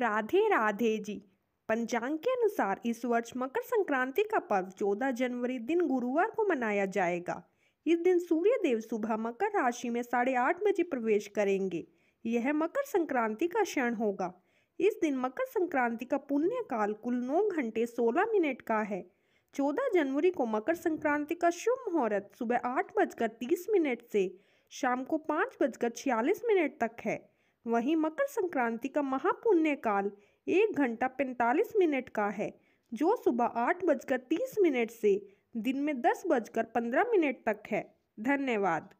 राधे राधे जी पंचांग के अनुसार इस वर्ष मकर संक्रांति का पर्व 14 जनवरी दिन गुरुवार को मनाया जाएगा इस दिन सूर्य देव सुबह मकर राशि में साढ़े आठ बजे प्रवेश करेंगे यह मकर संक्रांति का क्षण होगा इस दिन मकर संक्रांति का पुण्य काल कुल नौ घंटे सोलह मिनट का है चौदह जनवरी को मकर संक्रांति का शुभ मुहूर्त सुबह आठ बजकर तीस मिनट से शाम को पाँच बजकर छियालीस मिनट तक है वहीं मकर संक्रांति का महापुण्य काल एक घंटा पैंतालीस मिनट का है जो सुबह आठ बजकर तीस मिनट से दिन में दस बजकर पंद्रह मिनट तक है धन्यवाद